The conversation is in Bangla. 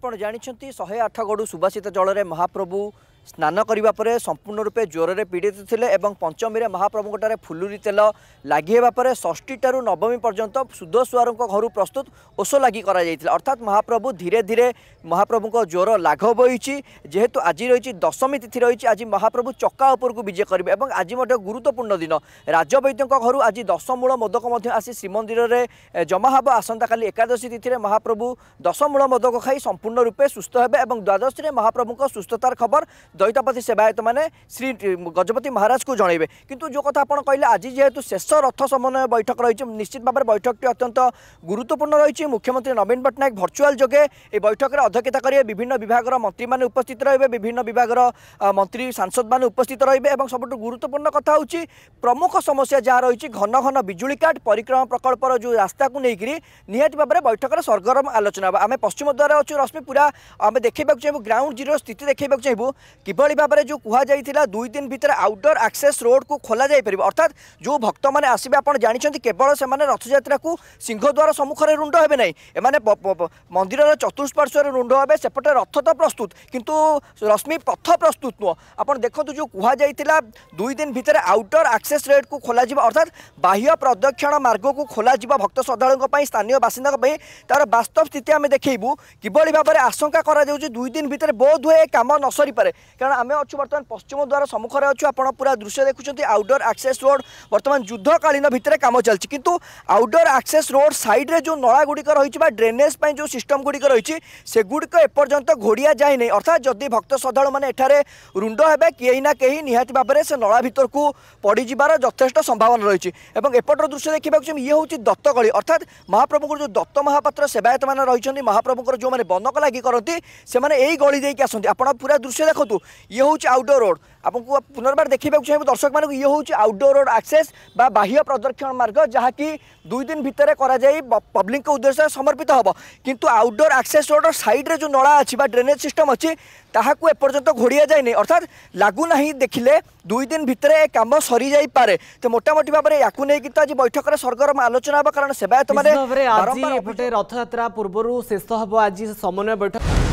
ଆପଣ ଜାଣିଛନ୍ତି ଶହେ ଆଠ ଗଡ଼ୁ ସୁବାସିତ ଜଳରେ ମହାପ୍ରଭୁ স্নান করা পরে সম্পূর্ণ রূপে জ্বরের পীড়িত লে এবং পঞ্চমীরে মহাপ্রভুঙ্ঠার ফুলুরি তেল লাগি হওয়া পরে ষষ্ঠীঠার নবমী পর্যন্ত সুদসুয়ার ঘর প্রস্তুত ওষ লাগি করা অর্থাৎ মহাপ্রভু ধীরে ধীরে মহাপ্রভু জ্বর লাঘব হয়েছে যেহেতু আজি রয়েছে দশমী তিথি রয়েছে আজি মহাপ্রভু চকা উপরক বিজে করবে এবং আজি গুরুত্বপূর্ণ দিন রাজবৈদ্য ঘর আজি দশমূল মোদক আসি শ্রীমন্দিরের জমা হব আসন্তকালি একাদশী তিথি মহাপ্রভু দশমূল মোদক খাই সম্পূর্ণ রূপে সুস্থ হবে এবং দ্বাদশী মহাপ্রভু সুস্থতার খবর ଦୈତାପତି ସେବାୟତମାନେ ଶ୍ରୀ ଗଜପତି ମହାରାଜଙ୍କୁ ଜଣାଇବେ କିନ୍ତୁ ଯେଉଁ କଥା ଆପଣ କହିଲେ ଆଜି ଯେହେତୁ ଶେଷ ରଥ ସମନ୍ୱୟ ବୈଠକ ରହିଛି ନିଶ୍ଚିତ ଭାବରେ ବୈଠକଟି ଅତ୍ୟନ୍ତ ଗୁରୁତ୍ୱପୂର୍ଣ୍ଣ ରହିଛି ମୁଖ୍ୟମନ୍ତ୍ରୀ ନବୀନ ପଟ୍ଟନାୟକ ଭର୍ଚୁଆଲ ଯୋଗେ ଏହି ବୈଠକରେ ଅଧ୍ୟକ୍ଷତା କରିବେ ବିଭିନ୍ନ ବିଭାଗର ମନ୍ତ୍ରୀମାନେ ଉପସ୍ଥିତ ରହିବେ ବିଭିନ୍ନ ବିଭାଗର ମନ୍ତ୍ରୀ ସାଂସଦମାନେ ଉପସ୍ଥିତ ରହିବେ ଏବଂ ସବୁଠୁ ଗୁରୁତ୍ୱପୂର୍ଣ୍ଣ କଥା ହେଉଛି ପ୍ରମୁଖ ସମସ୍ୟା ଯାହା ରହିଛି ଘନ ଘନ ବିଜୁଳି କାଟ ପରିକ୍ରମା ପ୍ରକଳ୍ପର ଯେଉଁ ରାସ୍ତାକୁ ନେଇକରି ନିହାତି ଭାବରେ ବୈଠକରେ ସରଗରମ ଆଲୋଚନା ହେବ ଆମେ ପଶ୍ଚିମ ଦ୍ୱାରରେ ଅଛୁ ରଶ୍ମି ପୁରା ଆମେ ଦେଖାଇବାକୁ ଚାହିଁବୁ ଗ୍ରାଉଣ୍ଡ ଜିରୋ ସ୍ଥିତି ଦେଖାଇବାକୁ ଚାହିଁବୁ কিভাবে ভাবে যে কুহযাই দুই দিন ভিতরে আউটডোর আকসেস রোড কু খোলা যাই পার অর্থাৎ যে ভক্ত মানে আসবে আপনার জাঁচান কেবল সে রথযাত্রা কু সিংহদ্বার সম্মুখে রুণ্ড হবে না এমানে মন্দিরের চতুষ্পার্শ্বরে রুণ্ড হবে সেপটে রথ তো প্রস্তুত কিন্তু রশ্মি পথ প্রস্তুত নুহ আপনার দেখুন যে কুহযাই দুই দিন ভিতরে আউটডোর আকসেস রোড কু খোলা যাব অর্থাৎ বাহ্য প্রদক্ষিণ মার্গ কু খোলা যাব ভক্ত শ্রদ্ধাড় স্থানীয় বাসিন্দা তার বাস্তব স্থিতি আমি দেখবু কিভাবে ভাবে আশঙ্কা করা যাচ্ছে দুই দিন ভিতরে বোধ হুয়ে কাম ন અમે અચ્છ બર્તમાન પશ્ચિમ દ્વારા સમુખરે અચ્છ આપણો પૂરા દૃશ્ય દેખું છતી આઉટડોર એક્સેસ રોડ બર્તમાન યુદ્ધકાલીન ભીતરે કામ ચાલચી કીંતુ આઉટડોર એક્સેસ રોડ સાઇડરે જો નળાગુડીકો રહી છબા ડ્રેનેજ પય જો સિસ્ટમ ગુડીકો રહી છી સે ગુડીકો એ પરજંત ઘોડિયા જાય નહી અર્થાત જોદી ભક્ત સદળ મને એઠારે રુંડો હેબે કે એહી ના કેહી નિહત બાબરે સે નળા ભીતરકુ પડી જીબારા જથ્તેષ્ઠ સંભાવના રહી છી એબંગ એપટરો દૃશ્ય દેખવા કું યે હોચી દત્તગળી અર્થાત મહાપ્રભુકો જો દત્ત મહાપાત્ર સેવાયત મને રહી છંદી મહાપ્રભુકો જો મને બંધક લાગી કરંતિ સે મને એહી ગોળી દે કે સંત આપણો પૂરા દૃશ્ય ଇଏ ହେଉଛି ଆଉଟଡୋର ରୋଡ୍ ଆପଣଙ୍କୁ ପୁନର୍ବାର ଦେଖିବାକୁ ଚାହିଁବୁ ଦର୍ଶକମାନଙ୍କୁ ଇଏ ହେଉଛି ଆଉଟଡୋର ରୋଡ୍ ଆକ୍ସେସ୍ ବା ବାହ୍ୟ ପ୍ରଦକ୍ଷିଣ ମାର୍ଗ ଯାହାକି ଦୁଇ ଦିନ ଭିତରେ କରାଯାଇ ପବ୍ଲିକଙ୍କ ଉଦ୍ଦେଶ୍ୟରେ ସମର୍ପିତ ହେବ କିନ୍ତୁ ଆଉଟଡୋର ଆକ୍ସେସ୍ ରୋଡ୍ର ସାଇଡ଼୍ରେ ଯେଉଁ ନଳା ଅଛି ବା ଡ୍ରେନେଜ୍ ସିଷ୍ଟମ୍ ଅଛି ତାହାକୁ ଏପର୍ଯ୍ୟନ୍ତ ଘୋଡ଼ିଆ ଯାଇନି ଅର୍ଥାତ୍ ଲାଗୁନାହିଁ ଦେଖିଲେ ଦୁଇ ଦିନ ଭିତରେ ଏ କାମ ସରିଯାଇପାରେ ତ ମୋଟାମୋଟି ଭାବରେ ୟାକୁ ନେଇକି ତ ଆଜି ବୈଠକରେ ସରଗରମ ଆଲୋଚନା ହେବ କାରଣ ସେବାୟତମାନେ ରଥଯାତ୍ରା ପୂର୍ବରୁ ଶେଷ ହେବ ଆଜି ସମନ୍ୱୟ ବୈଠକ